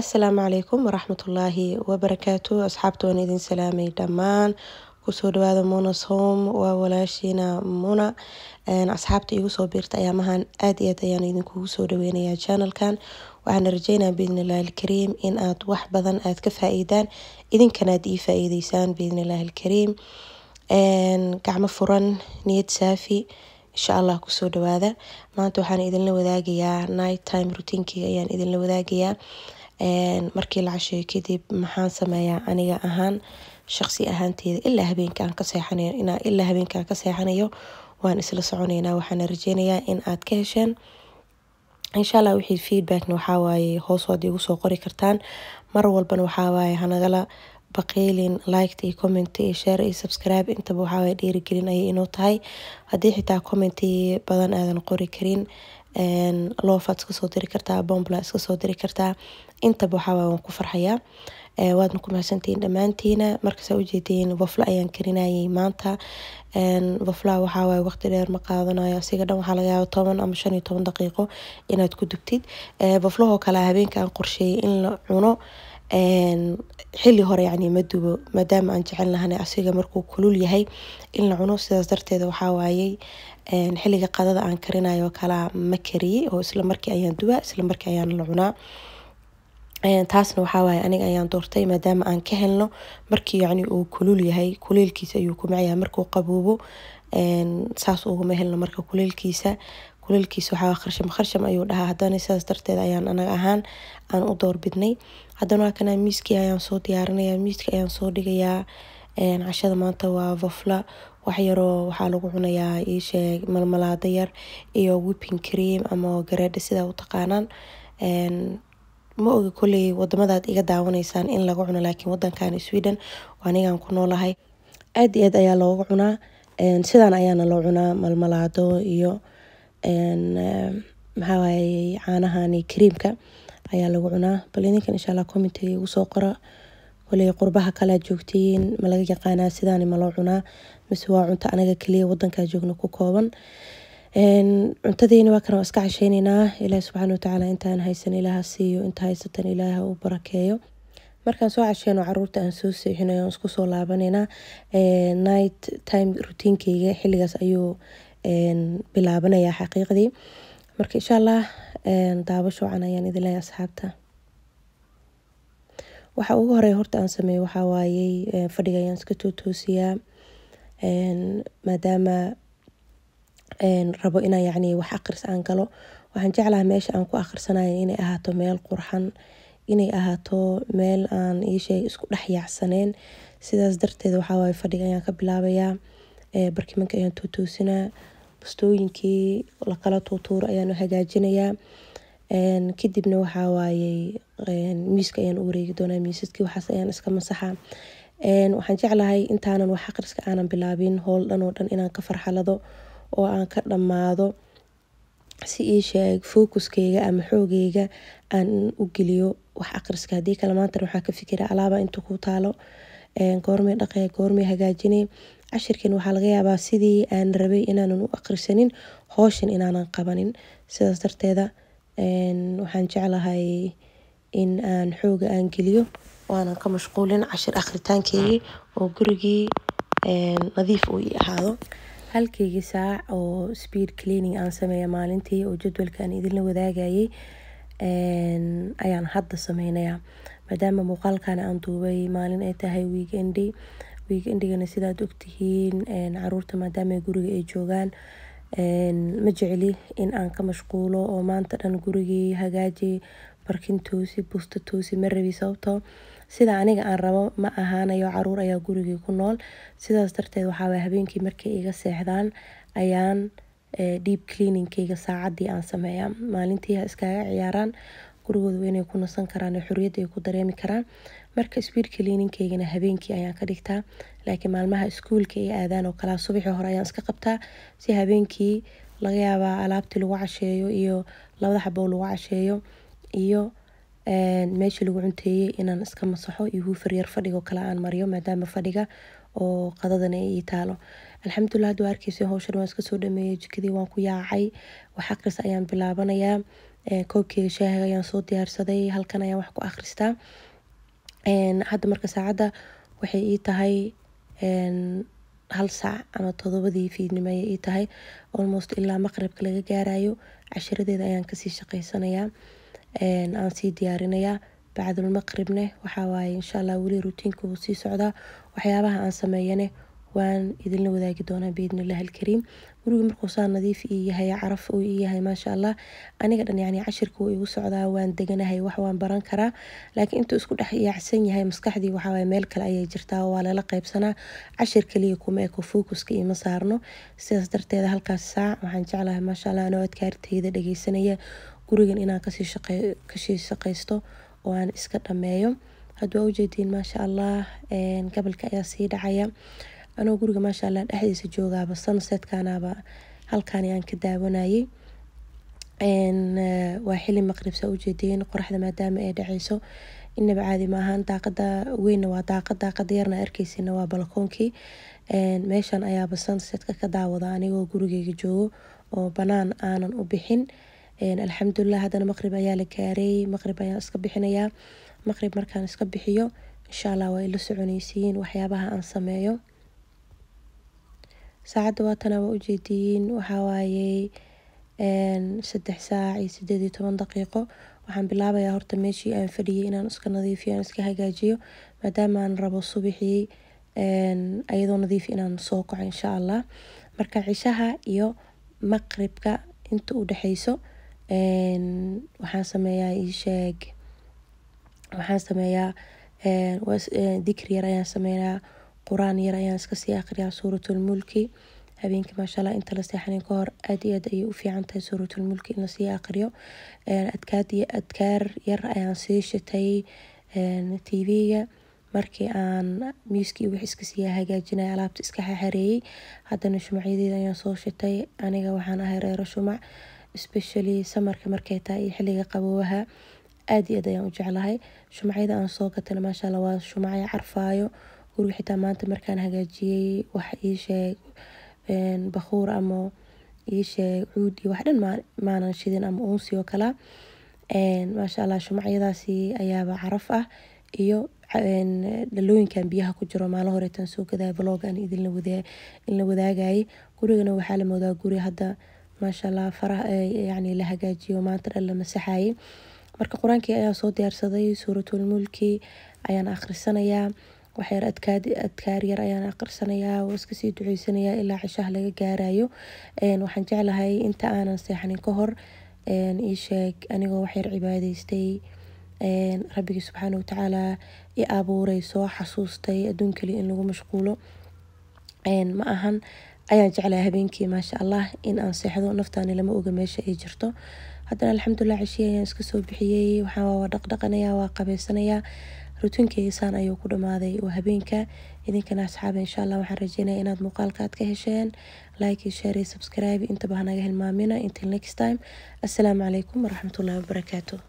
asalaamu calaykum waraxmatullaahi wabarakaatu asxaabta waan idin salaamay dhammaan kusoo dhawaada munas home waa walaashiina muna asxaabta igu soo biirta ayaamahan aad iyo aad ayaan idinkugu soo dhaweynayaa channelkan waxaana rajeynaa biidnillahi alkariim in aad wax badan aad ka faa-iidaan idinkanaad ii faa-iideysaan alkariim gacmo furan niyad saafi insha allah kusoo dhawaada maanta waxaan idinla wadaagayaa night time routinkeyga ayaan idinla wadaagayaa marki lacasheeyo kadib maxaan sameeyaa aniga ahaan shaqsi ahaanteyda ilaa habeenki aan kaseexanayo waan isla soconeyna waxaana rajeynaya in aad ka hesheen wixi feedback waxaa waye hoos igu soo qori kartaan mar walbana waxaa hanagala baqeylin like iyo comment iyo share iyo subscribe intaba waxaa dhiirigelin ayay inoo tahay haddii xitaa comment badan aadan qori karin loofaad iska diri kartaa bombla iska diri kartaa intaba waxa waye wan kufarxaya wadna kumahadsantihin damantina marka saa ujedin boflo ayan karinaye manta, boflaha waxa waye waqti deer maqadanayo asiga dan waxa lagayaba toban ama shan iyo toban daqiqo inad kudubtid, boflaha oo kale hawenki an qorsheye in lacuno xili hore yacni madubo madama an jecelnahay asiga marku kulul yahay in lacuno sidas darted waxa waye xiliga qadada an karinayo oo kale makariye oo isla marki duba isla marki ayan lacuna taasna waxaa waaye aniga ayaan doortay maadaama aan ka helno markii yacni uu kulul yahay kuleelkiisa ayuu ku markuu qaboobo saas uguma helno marka kuleelkiisa kuleelkiisa waxaa kharsham kharsham ayuu dhahaa haddana sidaas darteed ayaan anaga ahaan aan u doorbidnay haddana waa kana miiskii ayaan soo diyaarinaya miiska ayaan soo dhigayaa cashada maanta waa vafla wax yaroo waxaa lagu cunayaa iisheeg malmalaada yar iyo whipping cream ama garaadhe sidaa u taqaanaan ma oga koley wadamadaad iga daawanaysaan in laga cuno laakiin wadankan Sweden anigan ku noolahay aad iyo aad ayaa looga cunaa sidan ayaana loo cunaa malmalaado iyo maxaa caanahani kariimka ayaa lagu cunaa bal idinkan insha allah commentiga igu qora koley qurbaha kale aad malaga yaqaanaa sidani ma loo cunaa mise waa cunto anaga kaliya wadankaa joogna ku kooban cuntadeena waa kana waa iska casheyneynaa ilaahi subxaana watacaala intaan haysan ilaaha siiyo inta haysatan ilaaha u barakeeyo markaan soo casheyno caruurta aan soo seexinayo aan isku soo laabaneynaa night time routiinkeyga xilligaas ayuu bilaabanayaa xaqiiqdii marka insha allah daabasho wacan ayaan idin asxaabta waxa ugu horeeya horta aan sameeyo waxaa waayey fadhiga ayaan iska totoosiyaa maadaama rabo inaan yacni wax aqris aan galo waxaan jeclaha meesha aan ku aqrisanayo inay ahaato meel qurxan inay ahaato meel aan isheeg isku dhex yaacsaneyn sidaas darteed waxaa waye fadhiga ayaan ka bilaabaya barkimanka ayaan tuutuusina bustooyinkii lakala tuutuuro ayaan u hagaajinaya kadibna waxaa miiska ayaan u wareegi doona miisaskii waxaas ayaan iska masaxa waxaan jeclahay intaanan wax aqriska aanan bilaabin howl dhan oo dhan inaan ka farxalado oo aan ka dhammaado si ii sheeg fookuskeyga ama xoogeyga aan u geliyo wax aqriska hadii kale maantana waxaan ka fikiraa alaabaa inta kuu taalo goormee dhaqee goormee hagaajinee cashirkan waxaa laga yaabaa sidii aan rabay inaanan u aqrisanin howshan inaanan qabanin sidaas darteeda waxaan jeclahay in aan xooga aan geliyo oo aanan ka mashquulin cashir aqritaankeygi oo gurigii nadiif uu ii ahaado halkeygii saac oo speed cleaning aan sameeya maalintii oo jadwalka aan idinla wadaagayay ayaan hadda sameynayaa maadaama muuqaalkaana aan duubay maalin ay tahay weekend weekendigana sidaad ogtihiin caruurta maadaama guriga ay joogaan ma jecli in aan ka mashquulo oo maanta dhan gurigii hagaaji barkin toosi, busto toosi, marabi sababtoo sida aniga aan rabo ma ahaanayo caruur ayaa gurigey kunool sidaas darteed waxaa waye habeenki iga seexdaan ayaan eh, deep cleaning keyga saacadi aan sameeya malinti ayeey iskaga ciyaaran gurigooda waa inaay kunasan karaan oo xoriyad aay kudareemi karaan marka speed cleaning keygana habeenki ayaan kadigtaa lakin maalmaha iskuulka aay aadan oo kale subaxi hore ayaan iska qabtaa si habeenkii laga yaaba alaabti lagu casheeyo iyo labada xabo lagu casheeyo iyo meesha lagu cunteeyey inaan iska masaxo iyo hufar yar fadiga oo kale aan mariyo maadama fadiga oo qadadana ay taalo alxamdulilah hada waa howshan waan iska soo dhameeye jikadii waan ku yaacay wax aqris ayaan bilaabanayaa koobkeyga shaahiga ayaan soo diyaarsaday halkan ayaan wax ku aqrista hada marka saacada waxay ii tahay hal saac ama todobadii fiidnimo ayay ii tahay almost ilaa maqribka laga gaarayo cashiradeeda ayaan kasii shaqeysanayaa aan sii diyaarinayaa bacdulmaqribne waxaa waaye weli rutiinka wuu sii socdaa waxyaabaha aan sameeyane waan idinla wadaagi doonaa biidnillahi alkariim guriga markuu saa nadiif ii yahay caraf uu ii yahay maasha allah aniga dhan yacni cashirka wuu igu socdaa waan deganahay wax waan baran karaa laakiin intuu isku dhex yaacsan yahay maskaxdii waxaa meel kale ayay jirtaa waa lala qaybsanaa cashir kaliya kuma eko fokuska iima saarno sidaas darteeda halkaas saac waxaan jeclahay maasha allah anoo adkaartayda dhageysanaya gurigan inaan kasii shaqeysto oo aan iska dameeyo hadad ujeedin allah gabalka ayaa sii dhacaya anoo guriga manshaalah dhexdiisa joogaba sunsetkanaba halkan aan ka daawanaye eh, waa xili maqrib saa qoraxda maadaama ay dhaceyso inaba caadi maahan daaqada weynna waa daaqad daaqada yarna arkeysin waa balkoonkii meeshan ayaaba sunsetka ka daawada anigoo gurigeyga joogo oo banaan aanan u bixin alxamdulilah hadana maqrib ayaa la gaaray maqrib ayaan iska bixinayaa maqrib markaan iska bixiyo insha allah waa ila soconeysiin waxyaabaha aan sameeyo saacadda waatana waa ujeediyiin waxawaayey saddex saac iyo sideed iyo toban daqiiqo waxaan bilaabayaa horta meeshii aan fadhiyay inaan iska nadiifiyo aan iska hagaajiyo maadaama aan rabo subaxii ayadoo nadiif inaan soo kaco insha allah marka cishaha iyo maqribka inta u dhexeyso waxaan sameeyaa isheeg waxaan sameeyaa dikri yar ayaan sameynaya quraan yar ayaan iskasii aqriyaa suuratulmulki habeenki manshaalahi inta la seexanin hor aad iyo aad ayeey ufiicantahay suuratulmulki in lasii aqriyo adkaar yar ayaan sii shitay tvga marki aan miiski iyo wixi iskasii hagaajinaaye alaabta iska xirxireyey haddana shumacyadeeda ayaan soo shitay aniga waxaan ahay reero shumac especially samarka markay tahay iyo xiliga qaboobaha aad iyo aad ayaan u jeclahay shumacyada aan soo gatana maasha waa shumacyo carfaayo guriga xitaa maanta markaan hagaajiyey wax ii sheeg bakhuur ama ii sheeg cuud iyo wax dhan maanan shidin ama uunsi oo kala maasha allah shumacyadaasi ayaaba caraf ah iyo dhalooyinkan biyaha ku jiro maalo horeetaan soo gadaya vlog aan idinla wadaagayay gurigana waxaa la moodaa guri hadda manshaalaah faraha yacni lahagajiyo manta dhaan lamasaxaye. Marka quranki ayan sodiyarsade suratul mulki ayaan aqrisanaya wax yar adkaar yar ayaan aqrisanaya waan iskasiduceysanaya ila cashaaha lagagaarayo. Waxaan jeclahay inta aanan seexanin kahor isheeg anigo wax yar cibaadeyste Rabigi subxaanahu watacaala i abuuray soo xasuustay aduunkali in lagu mashquulo ahan ayaan jeclaa habeenkii maasha allah in aan seexdo naftaani lama oga meesha ay jirto haddana alxamdulilah ceshii ayaan iska soo bixiyey waxaa dhaqdhaqanayaa waa qabeysanayaa ruutiinkeyga saan ayuu ku dhamaaday waa habeenka idinkana asxaaba insha allah waxaan rajeynaya inaad muuqaalkaad ka hesheen like share subscribe intaba hanaga hilmaamina intil next time assalaamu calaykum waraxmatullahi wabarakaatu